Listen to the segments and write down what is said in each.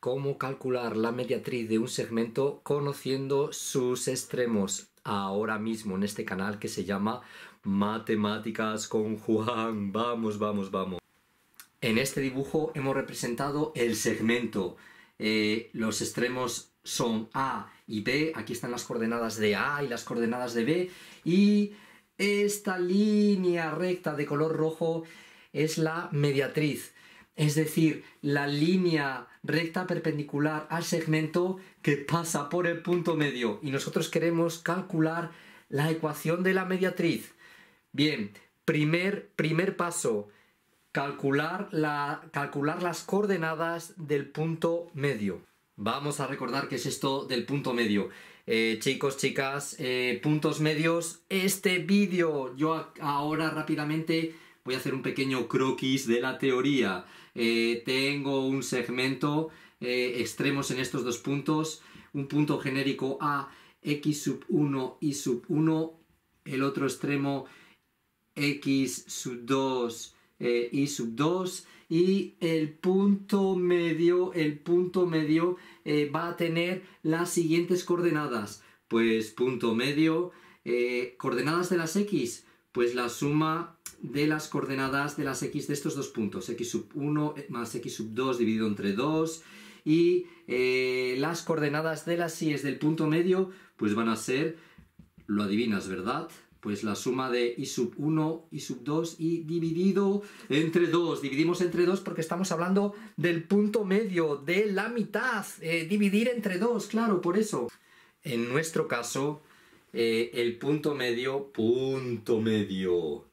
cómo calcular la mediatriz de un segmento conociendo sus extremos ahora mismo en este canal que se llama Matemáticas con Juan. Vamos, vamos, vamos. En este dibujo hemos representado el segmento. Eh, los extremos son A y B. Aquí están las coordenadas de A y las coordenadas de B. Y esta línea recta de color rojo es la mediatriz es decir, la línea recta perpendicular al segmento que pasa por el punto medio. Y nosotros queremos calcular la ecuación de la mediatriz. Bien, primer, primer paso, calcular, las coordenadas del punto medio. Vamos a recordar qué es esto del punto medio. Eh, chicos, chicas, eh, puntos medios, este vídeo yo ahora rápidamente voy a hacer un pequeño croquis de la teoría, eh, tengo un segmento eh, extremos en estos dos puntos, un punto genérico A, x sub 1 y sub 1, el otro extremo x sub 2 eh, y sub 2 y el punto medio, el punto medio va a tener las siguientes coordenadas. Pues punto medio, coordenadas de las x, pues la suma de las coordenadas de las x de estos dos puntos, x sub 1 más x sub 2 dividido entre 2, y eh, las coordenadas de las y del punto medio, pues van a ser, lo adivinas, ¿verdad? Pues la suma de y sub 1, y sub 2 y dividido entre 2. Dividimos entre 2 porque estamos hablando del punto medio, de la mitad. Eh, dividir entre 2, claro, por eso. En nuestro caso, eh, el punto medio, punto medio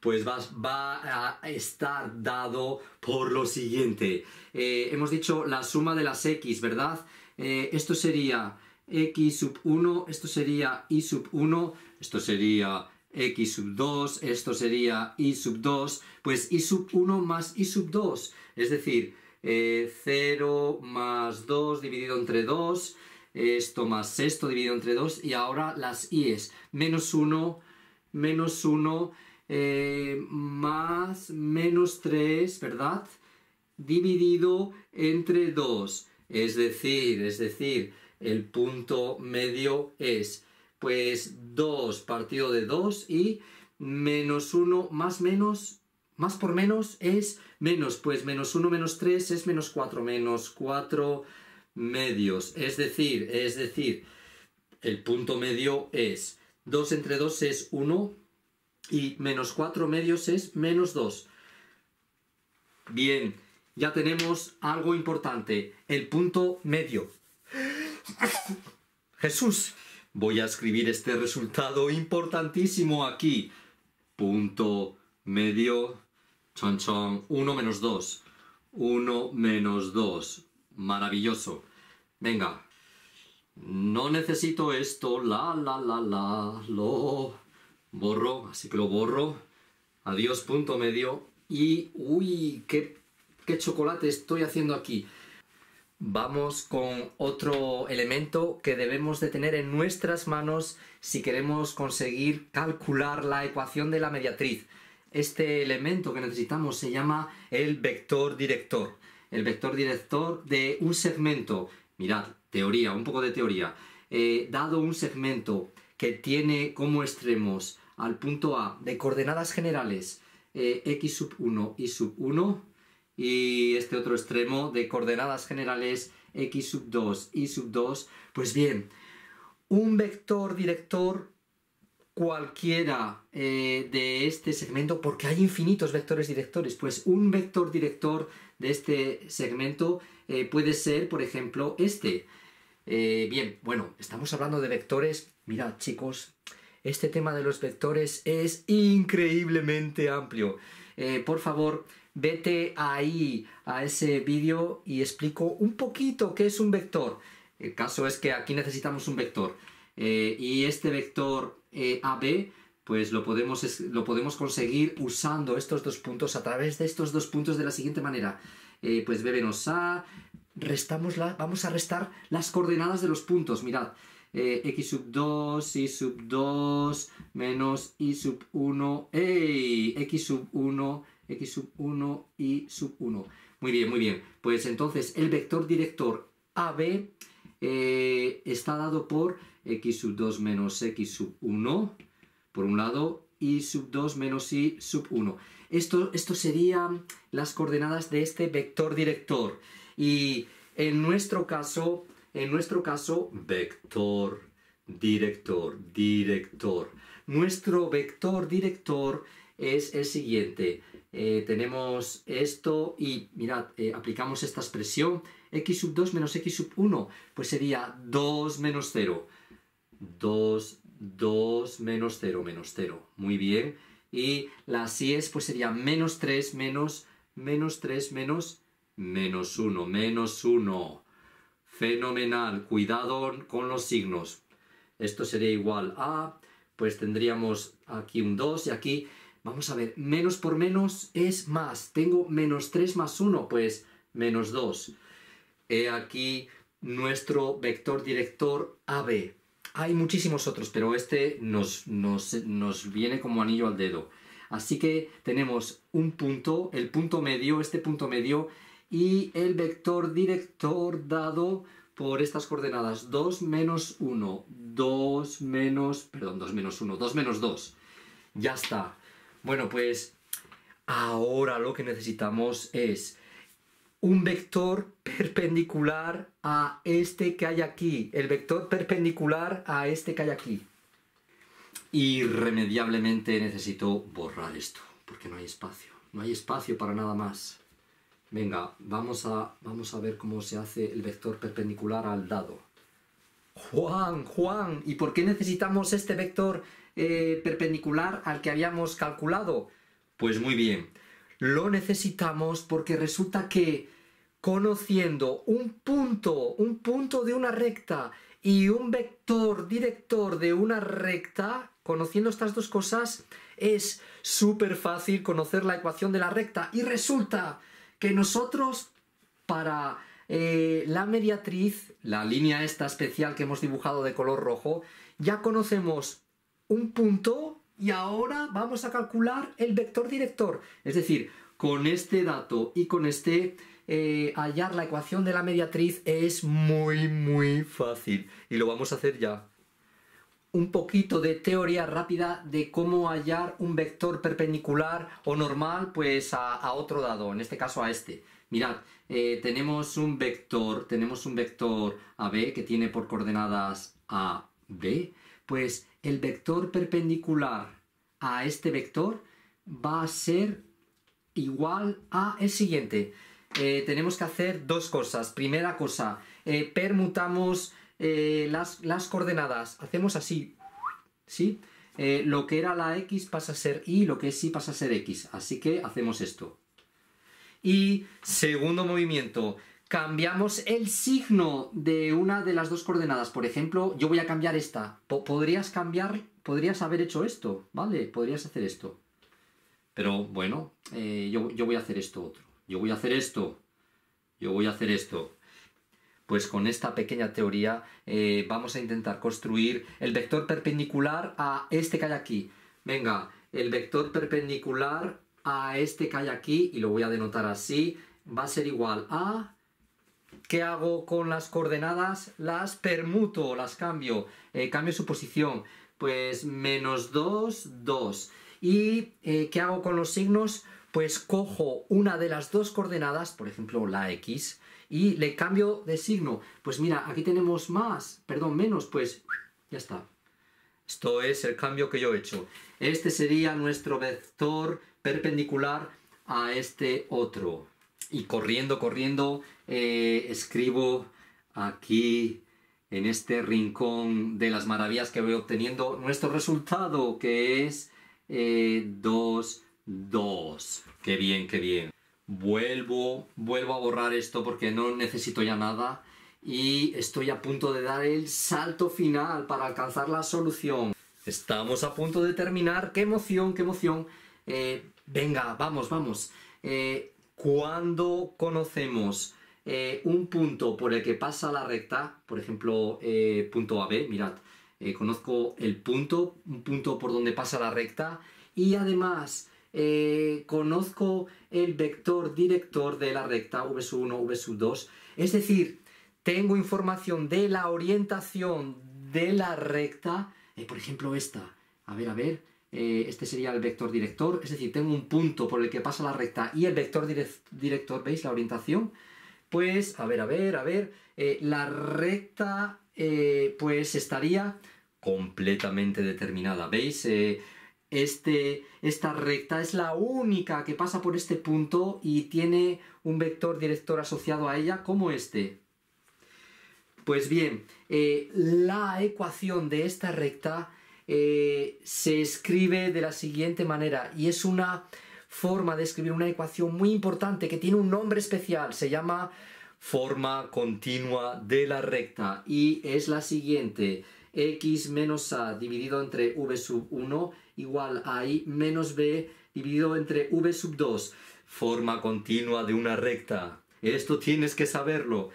pues va, a estar dado por lo siguiente. Eh, hemos dicho la suma de las x, ¿verdad? Eh, esto sería x sub 1, esto sería y sub 1, esto sería x sub 2, esto sería y sub 2, pues y sub 1 más y sub 2, es decir, 0 eh, más 2 dividido entre 2, esto más esto dividido entre 2, y ahora las y es menos 1, menos 1, eh, más menos 3, ¿verdad? Dividido entre 2. Es decir, es decir, el punto medio es pues 2 partido de 2 y menos 1 más menos, más por menos es menos, pues menos 1 menos 3 es menos 4, menos 4 medios. Es decir, es decir, el punto medio es 2 entre 2 es 1 y menos 4 medios es menos 2. Bien, ya tenemos algo importante, el punto medio. Jesús, voy a escribir este resultado importantísimo aquí. Punto medio, chon chon, 1 menos 2. 1 menos 2. Maravilloso. Venga. No necesito esto, la la la la, lo borro, así que lo borro, adiós punto medio y uy, qué, chocolate estoy haciendo aquí. Vamos con otro elemento que debemos de tener en nuestras manos si queremos conseguir calcular la ecuación de la mediatriz. Este elemento que necesitamos se llama el vector director. El vector director de un segmento. Mirad, teoría, un poco de teoría. Eh, dado un segmento que tiene como extremos al punto A de coordenadas generales eh, x sub 1 y sub 1 y este otro extremo de coordenadas generales x sub 2 y sub 2, pues bien, un vector director cualquiera eh, de este segmento, porque hay infinitos vectores directores, pues un vector director de este segmento eh, puede ser, por ejemplo, este. bien, bueno, estamos hablando de vectores, mirad chicos, este tema de los vectores es increíblemente amplio. Eh, por favor, vete ahí a ese vídeo y explico un poquito qué es un vector. El caso es que aquí necesitamos un vector. Eh, y este vector eh, AB, pues lo podemos, lo podemos conseguir usando estos dos puntos, a través de estos dos puntos de la siguiente manera. pues B menos A, restamos vamos a restar las coordenadas de los puntos, mirad. Eh, x sub 2, y sub 2, menos y sub 1, ¡ey! x sub 1, x sub 1 y sub 1. Muy bien, muy bien. Pues entonces el vector director AB eh, está dado por x sub 2 menos x sub 1, por un lado, y sub 2 menos y sub 1. Esto, esto serían las coordenadas de este vector director. Y en nuestro caso, en nuestro caso, vector, director, director. Nuestro vector director es el siguiente. Eh, tenemos esto y mirad, eh, aplicamos esta expresión x sub 2 menos x sub 1, pues sería 2 menos 0. 2, 2 menos 0 menos 0. Muy bien. Y la así es pues sería menos 3 menos menos 3 menos menos 1, menos 1. Fenomenal. Cuidado con los signos. Esto sería igual a, pues tendríamos aquí un 2 y aquí, vamos a ver, menos por menos es más. Tengo menos 3 más 1, pues menos 2. He aquí nuestro vector director AB. Hay muchísimos otros, pero este nos, nos, nos viene como anillo al dedo. Así que tenemos un punto, el punto medio, este punto medio y el vector director dado por estas coordenadas 2 menos 1, 2 menos, perdón, 2 menos 1, 2 menos 2. Ya está. Bueno, pues ahora lo que necesitamos es un vector perpendicular a este que hay aquí, el vector perpendicular a este que hay aquí. Irremediablemente necesito borrar esto, porque no hay espacio, no hay espacio para nada más. Venga, vamos a, vamos a ver cómo se hace el vector perpendicular al dado. Juan, Juan, ¿y por qué necesitamos este vector eh, perpendicular al que habíamos calculado? Pues muy bien, lo necesitamos porque resulta que conociendo un punto, un punto de una recta y un vector director de una recta, conociendo estas dos cosas, es súper fácil conocer la ecuación de la recta y resulta que nosotros para eh, la mediatriz, la línea esta especial que hemos dibujado de color rojo, ya conocemos un punto y ahora vamos a calcular el vector director. Es decir, con este dato y con este eh, hallar la ecuación de la mediatriz es muy muy fácil y lo vamos a hacer ya un poquito de teoría rápida de cómo hallar un vector perpendicular o normal pues a, otro dado, en este caso a este. Mirad, eh, tenemos un vector, tenemos un vector AB que tiene por coordenadas A, B, pues el vector perpendicular a este vector va a ser igual a el siguiente. Eh, tenemos que hacer dos cosas. Primera cosa, eh, permutamos eh, las, las, coordenadas, hacemos así, ¿sí? Eh, lo que era la x pasa a ser y, lo que es y pasa a ser x. Así que hacemos esto. Y segundo movimiento, cambiamos el signo de una de las dos coordenadas. Por ejemplo, yo voy a cambiar esta. podrías cambiar, podrías haber hecho esto, ¿vale? Podrías hacer esto. Pero bueno, eh, yo, yo voy a hacer esto otro. Yo voy a hacer esto. Yo voy a hacer esto pues con esta pequeña teoría eh, vamos a intentar construir el vector perpendicular a este que hay aquí. Venga, el vector perpendicular a este que hay aquí, y lo voy a denotar así, va a ser igual a... ¿Qué hago con las coordenadas? Las permuto, las cambio, eh, cambio su posición. Pues menos 2, 2. ¿Y eh, qué hago con los signos? pues cojo una de las dos coordenadas, por ejemplo la x, y le cambio de signo. Pues mira, aquí tenemos más, perdón, menos, pues ya está. Esto es el cambio que yo he hecho. Este sería nuestro vector perpendicular a este otro. Y corriendo, corriendo, eh, escribo aquí en este rincón de las maravillas que voy obteniendo nuestro resultado, que es 2 eh, 2. Qué bien, qué bien. Vuelvo, vuelvo a borrar esto porque no necesito ya nada y estoy a punto de dar el salto final para alcanzar la solución. Estamos a punto de terminar. ¡Qué emoción, qué emoción! Eh, venga, vamos, vamos. Eh, cuando conocemos eh, un punto por el que pasa la recta, por ejemplo, punto AB, mirad, conozco el punto, un punto por donde pasa la recta, y además eh, conozco el vector director de la recta V 1, V 2, es decir, tengo información de la orientación de la recta, eh, por ejemplo esta, a ver, a ver, eh, este sería el vector director, es decir, tengo un punto por el que pasa la recta y el vector director, ¿veis la orientación? Pues, a ver, a ver, a ver, la recta pues estaría completamente determinada, ¿veis? Este, esta recta es la única que pasa por este punto y tiene un vector director asociado a ella como este. Pues bien, eh, la ecuación de esta recta eh, se escribe de la siguiente manera y es una forma de escribir una ecuación muy importante que tiene un nombre especial, se llama forma continua de la recta y es la siguiente x menos a dividido entre v sub 1 igual a i menos b dividido entre v sub 2. Forma continua de una recta. Esto tienes que saberlo.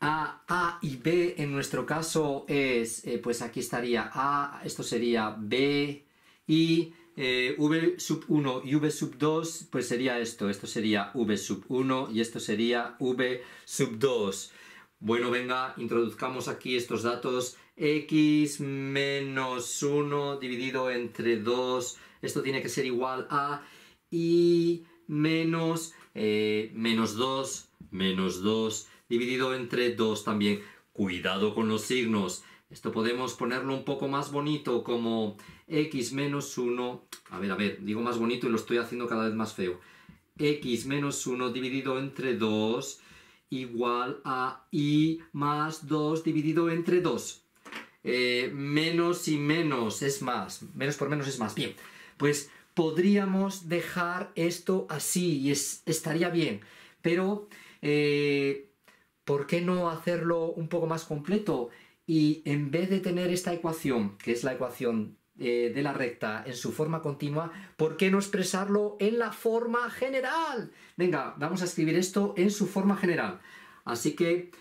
A, a y b en nuestro caso es, eh, pues aquí estaría a, esto sería b, eh, y v sub 1 y v sub 2, pues sería esto, esto sería v sub 1 y esto sería v sub 2. Bueno, venga, introduzcamos aquí estos datos x menos 1 dividido entre 2, esto tiene que ser igual a y menos, eh, menos 2, menos 2 dividido entre 2 también. Cuidado con los signos. Esto podemos ponerlo un poco más bonito como x menos 1, a ver, a ver, digo más bonito y lo estoy haciendo cada vez más feo. x menos 1 dividido entre 2 igual a y más 2 dividido entre 2. Eh, menos y menos es más, menos por menos es más. Bien, pues podríamos dejar esto así y estaría bien, pero eh, ¿por qué no hacerlo un poco más completo? Y en vez de tener esta ecuación, que es la ecuación eh, de la recta en su forma continua, ¿por qué no expresarlo en la forma general? Venga, vamos a escribir esto en su forma general. Así que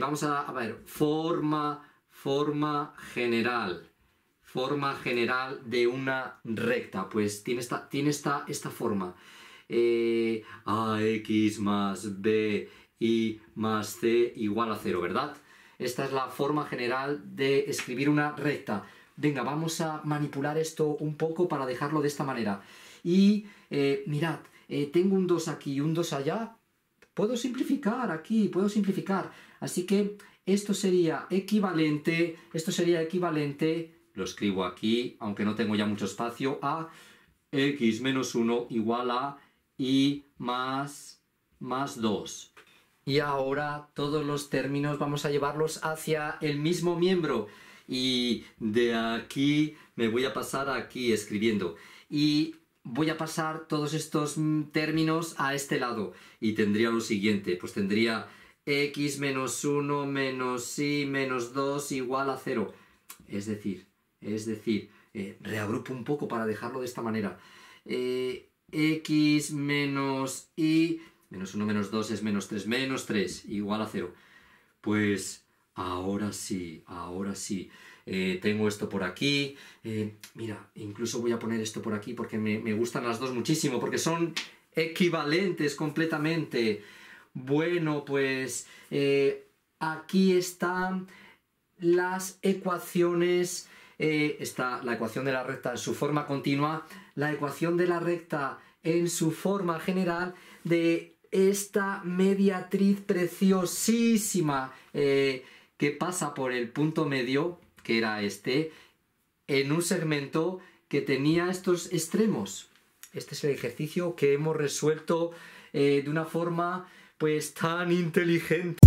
vamos a ver, forma forma general, forma general de una recta, pues tiene esta, tiene esta, esta forma. Eh, AX más B y más C igual a cero, ¿verdad? Esta es la forma general de escribir una recta. Venga, vamos a manipular esto un poco para dejarlo de esta manera. Y eh, mirad, eh, tengo un 2 aquí y un 2 allá. Puedo simplificar aquí, puedo simplificar. Así que esto sería equivalente, esto sería equivalente, lo escribo aquí, aunque no tengo ya mucho espacio, a x menos 1 igual a y más, más 2. Y ahora todos los términos vamos a llevarlos hacia el mismo miembro. Y de aquí me voy a pasar aquí escribiendo. Y voy a pasar todos estos términos a este lado. Y tendría lo siguiente, pues tendría x menos 1 menos y menos 2 igual a 0. Es decir, es decir, eh, reagrupo un poco para dejarlo de esta manera. Eh, x menos y menos 1 menos 2 es menos 3 menos 3 igual a 0. Pues ahora sí, ahora sí. Eh, tengo esto por aquí. mira, incluso voy a poner esto por aquí porque me gustan las dos muchísimo, porque son equivalentes completamente. Bueno, pues eh, aquí están las ecuaciones. Eh, está la ecuación de la recta en su forma continua, la ecuación de la recta en su forma general de esta mediatriz preciosísima eh, que pasa por el punto medio, que era este, en un segmento que tenía estos extremos. Este es el ejercicio que hemos resuelto de una forma pues tan inteligente.